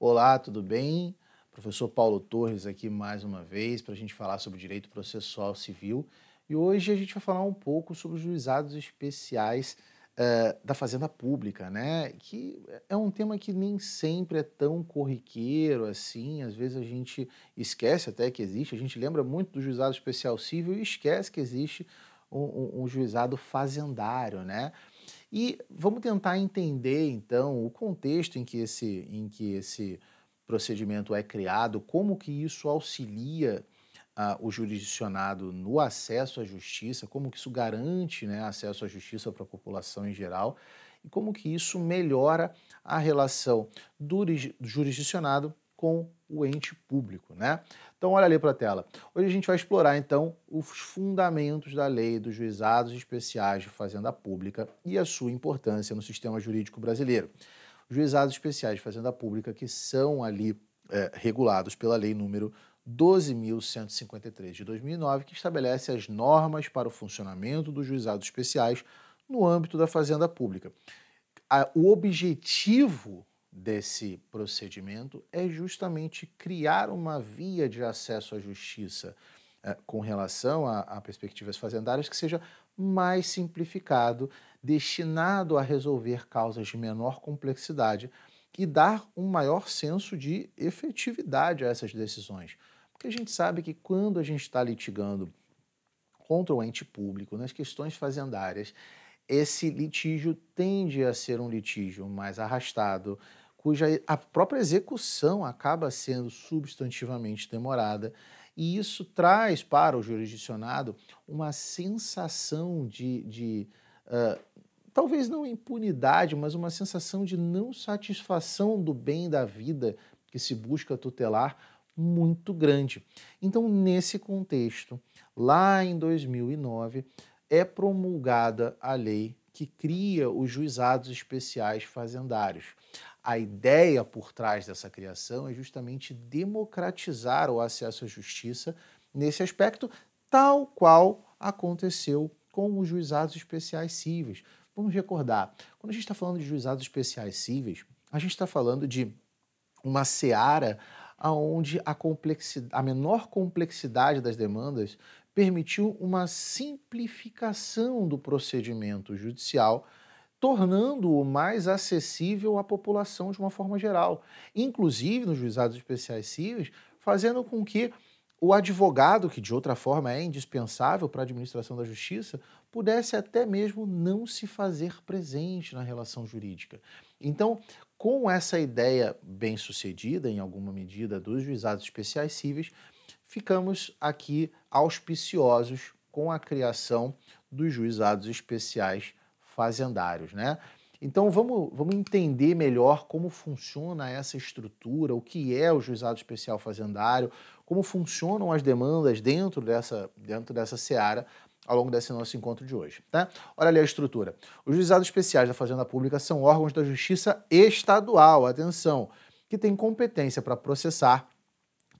Olá, tudo bem? Professor Paulo Torres aqui mais uma vez para a gente falar sobre direito processual civil e hoje a gente vai falar um pouco sobre os juizados especiais uh, da Fazenda Pública, né? Que é um tema que nem sempre é tão corriqueiro assim, às vezes a gente esquece até que existe, a gente lembra muito do juizado especial civil e esquece que existe um, um, um juizado fazendário, né? E vamos tentar entender, então, o contexto em que esse, em que esse procedimento é criado, como que isso auxilia uh, o jurisdicionado no acesso à justiça, como que isso garante né, acesso à justiça para a população em geral e como que isso melhora a relação do jurisdicionado com o ente público, né? Então olha ali para a tela. Hoje a gente vai explorar então os fundamentos da lei dos juizados especiais de fazenda pública e a sua importância no sistema jurídico brasileiro. juizados especiais de fazenda pública que são ali é, regulados pela lei número 12.153 de 2009, que estabelece as normas para o funcionamento dos juizados especiais no âmbito da fazenda pública. A, o objetivo desse procedimento é justamente criar uma via de acesso à justiça eh, com relação a, a, perspectivas fazendárias que seja mais simplificado, destinado a resolver causas de menor complexidade e dar um maior senso de efetividade a essas decisões. Porque a gente sabe que quando a gente está litigando contra o ente público nas questões fazendárias, esse litígio tende a ser um litígio mais arrastado, cuja a própria execução acaba sendo substantivamente demorada. E isso traz para o jurisdicionado uma sensação de, de uh, talvez não impunidade, mas uma sensação de não satisfação do bem da vida que se busca tutelar muito grande. Então, nesse contexto, lá em 2009, é promulgada a lei que cria os juizados especiais fazendários a ideia por trás dessa criação é justamente democratizar o acesso à justiça nesse aspecto, tal qual aconteceu com os juizados especiais cíveis. Vamos recordar, quando a gente está falando de juizados especiais cíveis, a gente está falando de uma seara onde a, a menor complexidade das demandas permitiu uma simplificação do procedimento judicial tornando-o mais acessível à população de uma forma geral, inclusive nos juizados especiais cíveis, fazendo com que o advogado, que de outra forma é indispensável para a administração da justiça, pudesse até mesmo não se fazer presente na relação jurídica. Então, com essa ideia bem sucedida, em alguma medida, dos juizados especiais cíveis, ficamos aqui auspiciosos com a criação dos juizados especiais fazendários, né? Então vamos, vamos entender melhor como funciona essa estrutura, o que é o juizado especial fazendário, como funcionam as demandas dentro dessa, dentro dessa seara ao longo desse nosso encontro de hoje. Tá? Olha ali a estrutura. Os juizados especiais da Fazenda Pública são órgãos da justiça estadual, atenção, que têm competência para processar,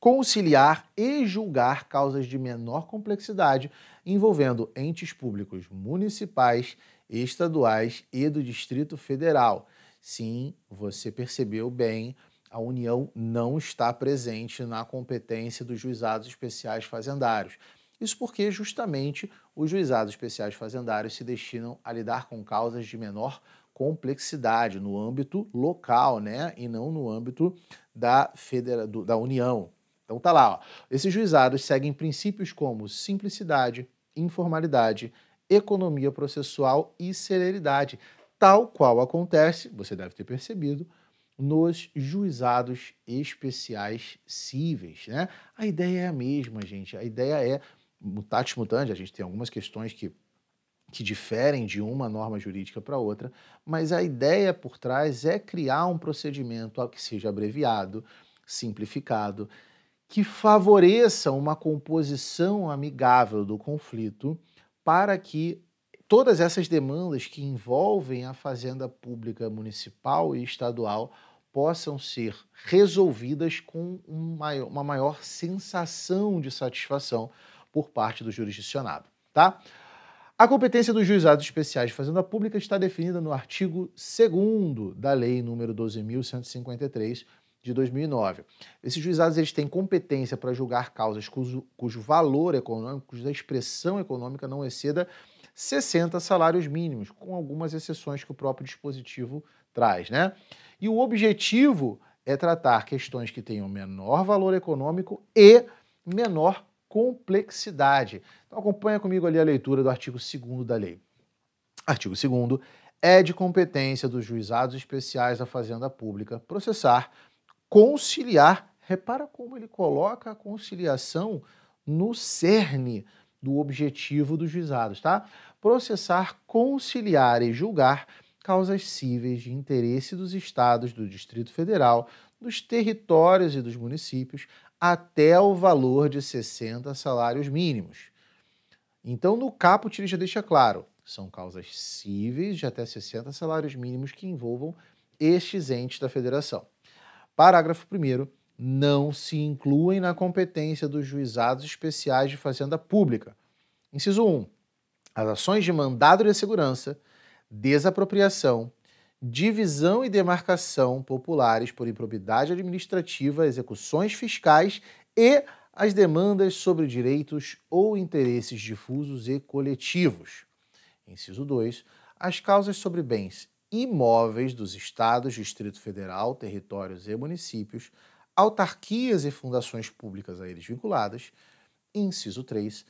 conciliar e julgar causas de menor complexidade envolvendo entes públicos municipais estaduais e do Distrito Federal. Sim, você percebeu bem, a União não está presente na competência dos juizados especiais fazendários. Isso porque, justamente, os juizados especiais fazendários se destinam a lidar com causas de menor complexidade no âmbito local, né? E não no âmbito da, federa do, da União. Então tá lá, ó. Esses juizados seguem princípios como simplicidade, informalidade, economia processual e celeridade, tal qual acontece, você deve ter percebido, nos juizados especiais cíveis. Né? A ideia é a mesma, gente. A ideia é mutatis mutandis. A gente tem algumas questões que, que diferem de uma norma jurídica para outra, mas a ideia por trás é criar um procedimento que seja abreviado, simplificado, que favoreça uma composição amigável do conflito para que todas essas demandas que envolvem a fazenda pública municipal e estadual possam ser resolvidas com um maior, uma maior sensação de satisfação por parte do jurisdicionado, tá? A competência dos juizados especiais de fazenda pública está definida no artigo 2 da Lei nº 12.153, de 2009. Esses juizados eles têm competência para julgar causas cujo, cujo valor econômico, cuja expressão econômica não exceda 60 salários mínimos, com algumas exceções que o próprio dispositivo traz, né? E o objetivo é tratar questões que tenham menor valor econômico e menor complexidade. Então acompanha comigo ali a leitura do artigo 2 da lei. Artigo 2 é de competência dos juizados especiais da Fazenda Pública processar conciliar. Repara como ele coloca a conciliação no cerne do objetivo dos juizados, tá? Processar, conciliar e julgar causas cíveis de interesse dos estados, do Distrito Federal, dos territórios e dos municípios, até o valor de 60 salários mínimos. Então, no caput, ele já deixa claro: são causas cíveis de até 60 salários mínimos que envolvam estes entes da federação. Parágrafo 1. Não se incluem na competência dos juizados especiais de fazenda pública. Inciso 1. As ações de mandado de segurança, desapropriação, divisão e demarcação populares por improbidade administrativa, execuções fiscais e as demandas sobre direitos ou interesses difusos e coletivos. Inciso 2. As causas sobre bens imóveis dos estados, Distrito Federal, territórios e municípios, autarquias e fundações públicas a eles vinculadas, inciso 3,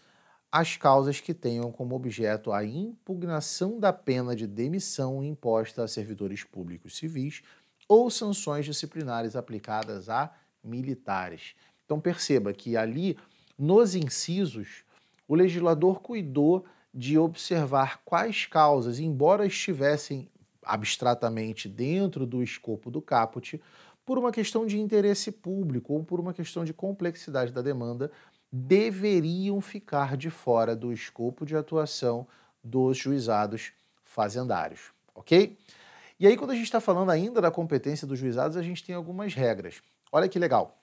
as causas que tenham como objeto a impugnação da pena de demissão imposta a servidores públicos civis ou sanções disciplinares aplicadas a militares. Então perceba que ali, nos incisos, o legislador cuidou de observar quais causas, embora estivessem abstratamente dentro do escopo do caput, por uma questão de interesse público ou por uma questão de complexidade da demanda, deveriam ficar de fora do escopo de atuação dos juizados fazendários, ok? E aí, quando a gente está falando ainda da competência dos juizados, a gente tem algumas regras. Olha que legal.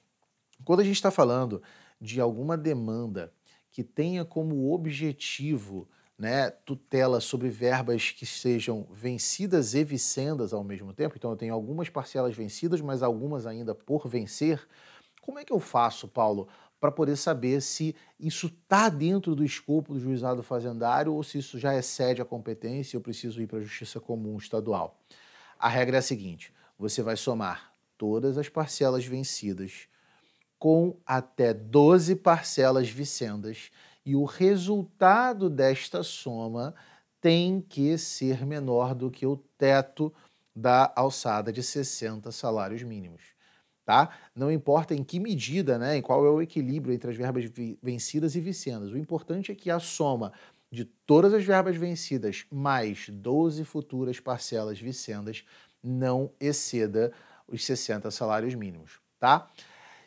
Quando a gente está falando de alguma demanda que tenha como objetivo né, tutela sobre verbas que sejam vencidas e vicendas ao mesmo tempo. Então, eu tenho algumas parcelas vencidas, mas algumas ainda por vencer. Como é que eu faço, Paulo, para poder saber se isso está dentro do escopo do juizado fazendário ou se isso já excede a competência e eu preciso ir para a Justiça Comum Estadual? A regra é a seguinte: você vai somar todas as parcelas vencidas com até 12 parcelas vicendas e o resultado desta soma tem que ser menor do que o teto da alçada de 60 salários mínimos. Tá? Não importa em que medida, né, em qual é o equilíbrio entre as verbas vencidas e vicendas. O importante é que a soma de todas as verbas vencidas mais 12 futuras parcelas vicendas não exceda os 60 salários mínimos, tá?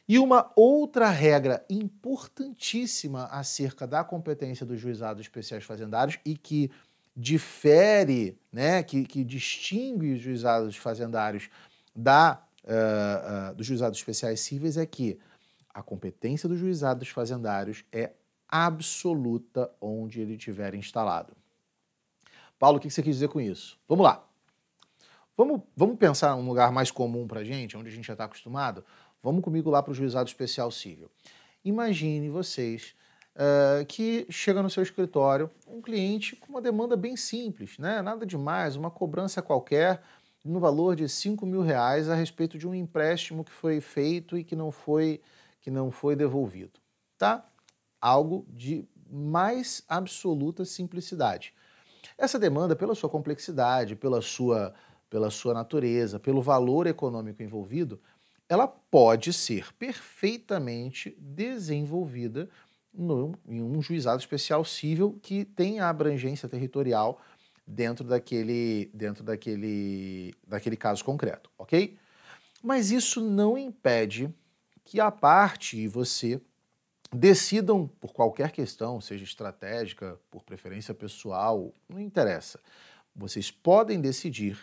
E uma outra regra importantíssima acerca da competência dos juizados especiais fazendários e que difere, né, que, que distingue os juizados fazendários da, uh, uh, dos juizados especiais cíveis é que a competência dos juizados fazendários é absoluta onde ele estiver instalado. Paulo, o que você quis dizer com isso? Vamos lá. Vamos, vamos pensar um lugar mais comum para gente, onde a gente já está acostumado. Vamos comigo lá para o juizado especial civil. Imagine vocês uh, que chega no seu escritório um cliente com uma demanda bem simples, né? nada demais, uma cobrança qualquer no valor de 5 mil reais a respeito de um empréstimo que foi feito e que não foi, que não foi devolvido. Tá? Algo de mais absoluta simplicidade. Essa demanda, pela sua complexidade, pela sua, pela sua natureza, pelo valor econômico envolvido, ela pode ser perfeitamente desenvolvida no, em um juizado especial civil que tem abrangência territorial dentro daquele, dentro daquele, daquele caso concreto, ok? Mas isso não impede que a parte e você decidam por qualquer questão, seja estratégica, por preferência pessoal, não interessa. Vocês podem decidir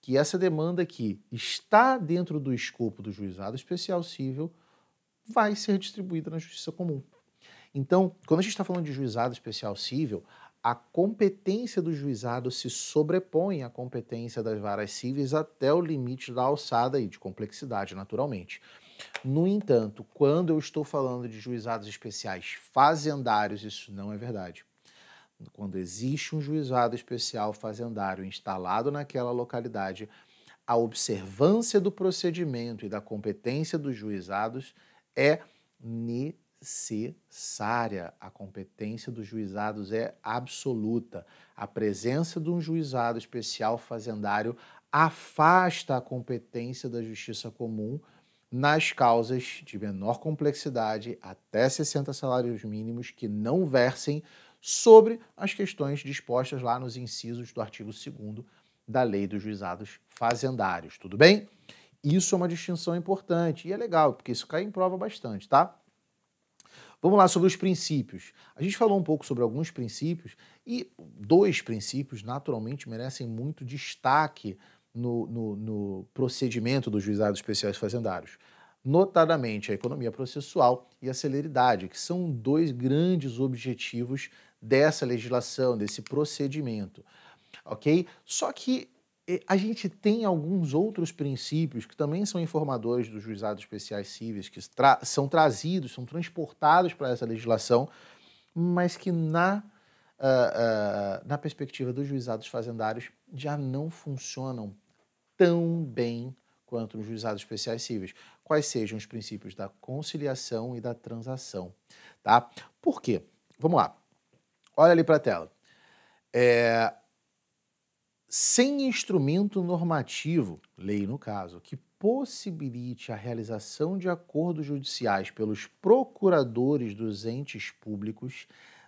que essa demanda que está dentro do escopo do juizado especial civil vai ser distribuída na justiça comum. Então, quando a gente está falando de juizado especial civil, a competência do juizado se sobrepõe à competência das varas cíveis até o limite da alçada e de complexidade, naturalmente. No entanto, quando eu estou falando de juizados especiais fazendários, isso não é verdade quando existe um juizado especial fazendário instalado naquela localidade, a observância do procedimento e da competência dos juizados é necessária. A competência dos juizados é absoluta. A presença de um juizado especial fazendário afasta a competência da justiça comum nas causas de menor complexidade, até 60 salários mínimos, que não versem sobre as questões dispostas lá nos incisos do artigo 2 da Lei dos Juizados Fazendários, tudo bem? Isso é uma distinção importante e é legal, porque isso cai em prova bastante, tá? Vamos lá sobre os princípios. A gente falou um pouco sobre alguns princípios e dois princípios naturalmente merecem muito destaque no, no, no procedimento dos juizados especiais fazendários notadamente a economia processual e a celeridade, que são dois grandes objetivos dessa legislação, desse procedimento. Ok? Só que eh, a gente tem alguns outros princípios que também são informadores dos juizados especiais cíveis, que tra são trazidos, são transportados para essa legislação, mas que na, uh, uh, na perspectiva dos juizados fazendários já não funcionam tão bem quanto os juizados especiais cíveis, quais sejam os princípios da conciliação e da transação, tá? Por quê? Vamos lá. Olha ali para a tela. É, sem instrumento normativo, lei no caso, que possibilite a realização de acordos judiciais pelos procuradores dos entes públicos,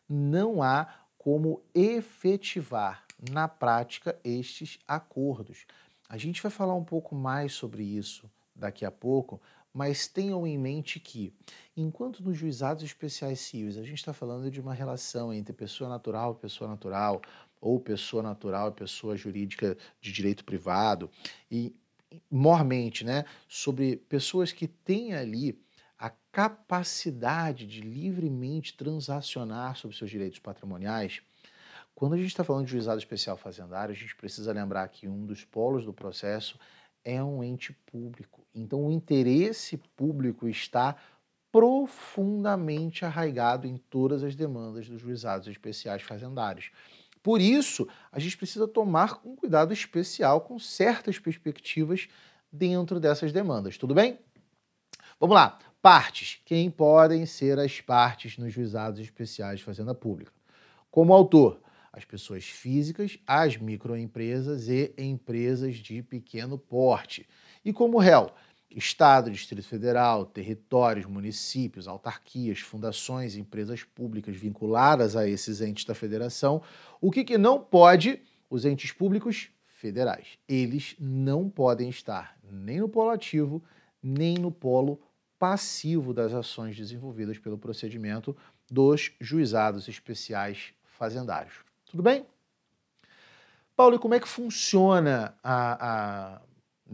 não há como efetivar na prática estes acordos. A gente vai falar um pouco mais sobre isso daqui a pouco, mas tenham em mente que, enquanto nos juizados especiais civis a gente está falando de uma relação entre pessoa natural e pessoa natural, ou pessoa natural e pessoa jurídica de direito privado, e mormente, né, sobre pessoas que têm ali a capacidade de livremente transacionar sobre seus direitos patrimoniais, quando a gente está falando de juizado especial fazendário, a gente precisa lembrar que um dos polos do processo é um ente público. Então, o interesse público está profundamente arraigado em todas as demandas dos juizados especiais fazendários. Por isso, a gente precisa tomar um cuidado especial com certas perspectivas dentro dessas demandas, tudo bem? Vamos lá. Partes. Quem podem ser as partes nos juizados especiais de fazenda pública? Como autor, as pessoas físicas, as microempresas e empresas de pequeno porte. E como réu, Estado, Distrito Federal, territórios, municípios, autarquias, fundações, empresas públicas vinculadas a esses entes da federação, o que, que não pode os entes públicos federais. Eles não podem estar nem no polo ativo, nem no polo passivo das ações desenvolvidas pelo procedimento dos juizados especiais fazendários. Tudo bem? Paulo, e como é que funciona a,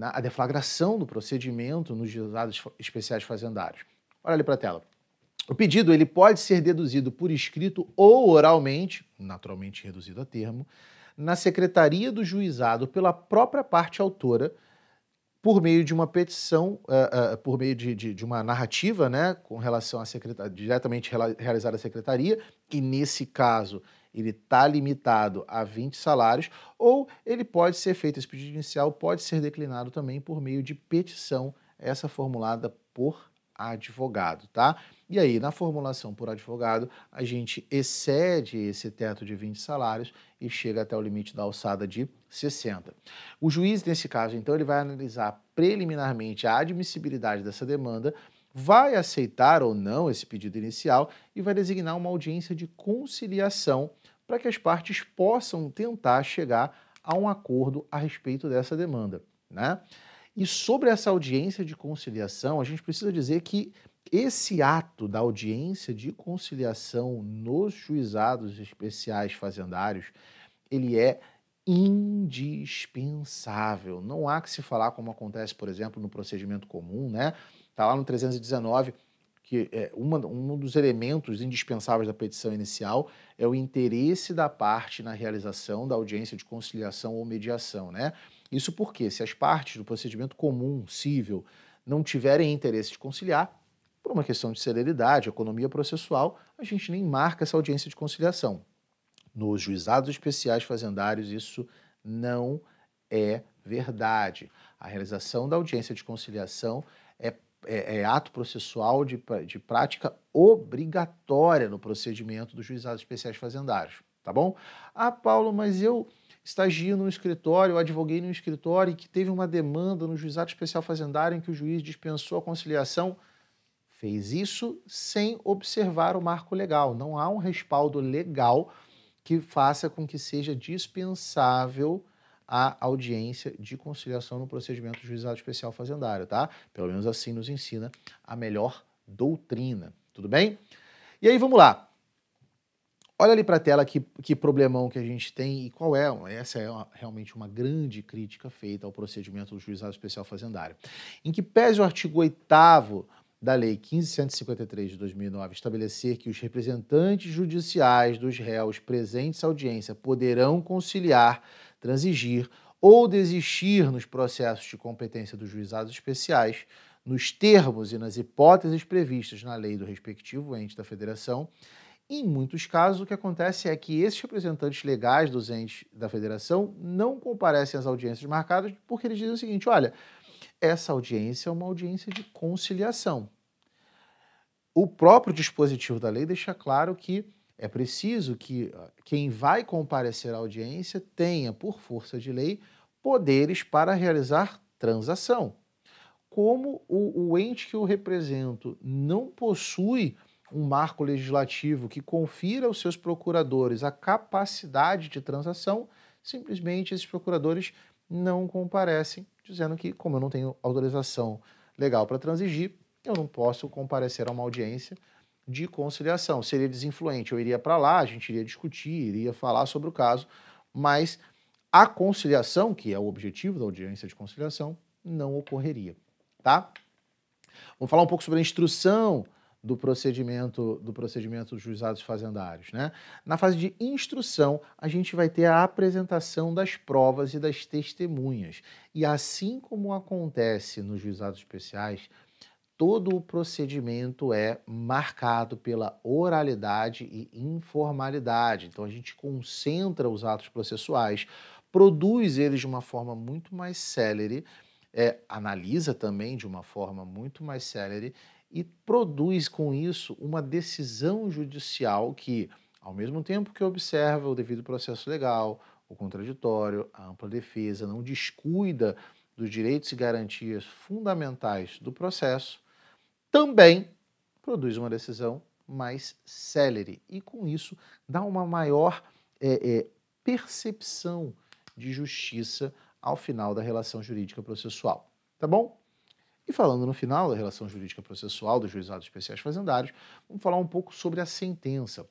a, a deflagração do procedimento nos juizados especiais fazendários? Olha ali para a tela. O pedido ele pode ser deduzido por escrito ou oralmente, naturalmente reduzido a termo, na secretaria do juizado pela própria parte autora, por meio de uma petição, uh, uh, por meio de, de, de, uma narrativa, né, com relação à secretaria, diretamente realizada à secretaria, e nesse caso ele está limitado a 20 salários, ou ele pode ser feito, esse pedido inicial pode ser declinado também por meio de petição, essa formulada por advogado, tá? E aí, na formulação por advogado, a gente excede esse teto de 20 salários e chega até o limite da alçada de 60. O juiz, nesse caso, então, ele vai analisar preliminarmente a admissibilidade dessa demanda, vai aceitar ou não esse pedido inicial e vai designar uma audiência de conciliação para que as partes possam tentar chegar a um acordo a respeito dessa demanda. Né? E sobre essa audiência de conciliação, a gente precisa dizer que esse ato da audiência de conciliação nos juizados especiais fazendários, ele é indispensável. Não há que se falar como acontece, por exemplo, no procedimento comum, né? Tá lá no 319 que é uma, um dos elementos indispensáveis da petição inicial é o interesse da parte na realização da audiência de conciliação ou mediação, né? Isso porque se as partes do procedimento comum, civil não tiverem interesse de conciliar, por uma questão de celeridade, economia processual, a gente nem marca essa audiência de conciliação. Nos juizados especiais fazendários, isso não é verdade. A realização da audiência de conciliação é é, é ato processual de, de prática obrigatória no procedimento dos juizados especiais fazendários, tá bom? Ah, Paulo, mas eu estagio num escritório, eu advoguei num escritório que teve uma demanda no juizado especial fazendário em que o juiz dispensou a conciliação. Fez isso sem observar o marco legal. Não há um respaldo legal que faça com que seja dispensável a audiência de conciliação no procedimento juizado especial fazendário, tá? Pelo menos assim nos ensina a melhor doutrina, tudo bem? E aí, vamos lá. Olha ali para a tela que, que problemão que a gente tem e qual é. Essa é uma, realmente uma grande crítica feita ao procedimento do juizado especial fazendário. Em que pese o artigo 8 da Lei 1553 de 2009 estabelecer que os representantes judiciais dos réus presentes à audiência poderão conciliar transigir ou desistir nos processos de competência dos juizados especiais, nos termos e nas hipóteses previstas na lei do respectivo ente da federação. Em muitos casos, o que acontece é que esses representantes legais dos entes da federação não comparecem às audiências marcadas porque eles dizem o seguinte: olha, essa audiência é uma audiência de conciliação. O próprio dispositivo da lei deixa claro que é preciso que ah, quem vai comparecer à audiência tenha, por força de lei, poderes para realizar transação. Como o, o ente que eu represento não possui um marco legislativo que confira aos seus procuradores a capacidade de transação, simplesmente esses procuradores não comparecem, dizendo que, como eu não tenho autorização legal para transigir, eu não posso comparecer a uma audiência de conciliação. Seria é desinfluente, eu iria para lá, a gente iria discutir, iria falar sobre o caso, mas a conciliação, que é o objetivo da audiência de conciliação, não ocorreria, tá? Vamos falar um pouco sobre a instrução do procedimento do procedimento dos juizados fazendários, né? Na fase de instrução, a gente vai ter a apresentação das provas e das testemunhas. E assim como acontece nos juizados especiais, todo o procedimento é marcado pela oralidade e informalidade. Então a gente concentra os atos processuais, produz eles de uma forma muito mais célere, é, analisa também de uma forma muito mais célere e produz com isso uma decisão judicial que, ao mesmo tempo que observa o devido processo legal, o contraditório, a ampla defesa, não descuida dos direitos e garantias fundamentais do processo, também produz uma decisão mais célere e, com isso, dá uma maior é, é, percepção de justiça ao final da relação jurídica processual. Tá bom? E falando no final da relação jurídica processual dos juizados especiais fazendários, vamos falar um pouco sobre a sentença.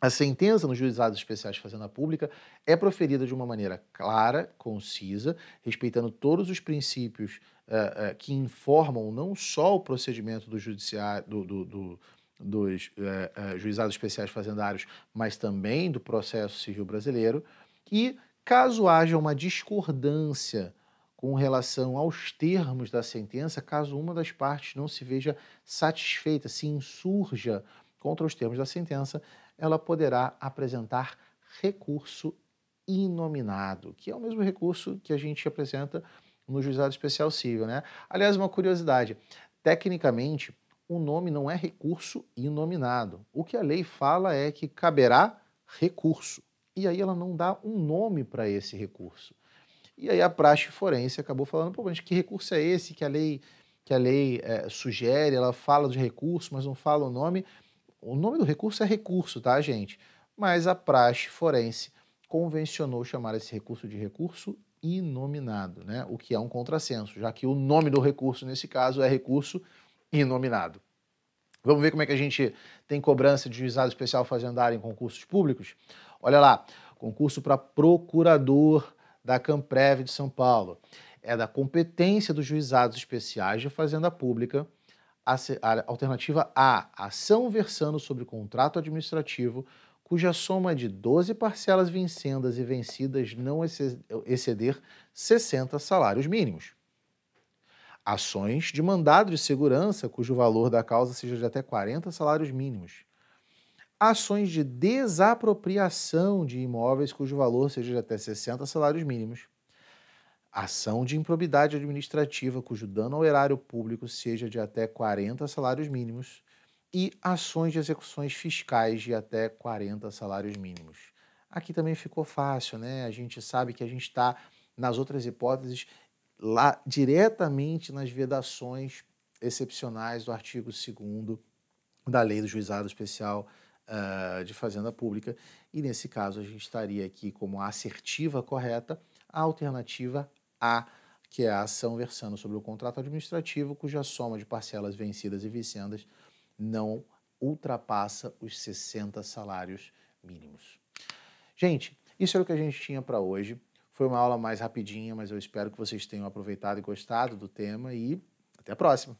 A sentença nos juizados especiais de fazenda pública é proferida de uma maneira clara, concisa, respeitando todos os princípios eh, eh, que informam não só o procedimento do judiciário, do, do, do dos uh, juizados especiais fazendários, mas também do processo civil brasileiro. E caso haja uma discordância com relação aos termos da sentença, caso uma das partes não se veja satisfeita, se insurja contra os termos da sentença, ela poderá apresentar recurso inominado, que é o mesmo recurso que a gente apresenta no juizado especial civil, né? Aliás, uma curiosidade, tecnicamente, o nome não é recurso inominado. O que a lei fala é que caberá recurso. E aí ela não dá um nome para esse recurso. E aí a praxe forense acabou falando, pô, mas que recurso é esse que a lei que a lei é, sugere, ela fala de recurso, mas não fala o nome. O nome do recurso é recurso, tá, gente? Mas a praxe forense convencionou chamar esse recurso de recurso inominado, né? o que é um contrassenso, já que o nome do recurso, nesse caso, é recurso inominado. Vamos ver como é que a gente tem cobrança de juizado especial fazendário em concursos públicos? Olha lá, concurso para procurador da Camprev de São Paulo. É da competência dos juizados especiais de fazenda pública. A alternativa A, ação versando sobre contrato administrativo cuja soma de 12 parcelas vincendas e vencidas não exceder 60 salários mínimos. Ações de mandado de segurança, cujo valor da causa seja de até 40 salários mínimos. Ações de desapropriação de imóveis, cujo valor seja de até 60 salários mínimos. Ação de improbidade administrativa, cujo dano ao erário público seja de até 40 salários mínimos e ações de execuções fiscais de até 40 salários mínimos. Aqui também ficou fácil, né? A gente sabe que a gente está, nas outras hipóteses, lá diretamente nas vedações excepcionais do artigo 2 da Lei do Juizado Especial uh, de Fazenda Pública. E nesse caso, a gente estaria aqui como a assertiva correta, a alternativa A, que é a ação versando sobre o contrato administrativo, cuja soma de parcelas vencidas e vicendas não ultrapassa os 60 salários mínimos. Gente, isso era o que a gente tinha para hoje. Foi uma aula mais rapidinha, mas eu espero que vocês tenham aproveitado e gostado do tema e até a próxima.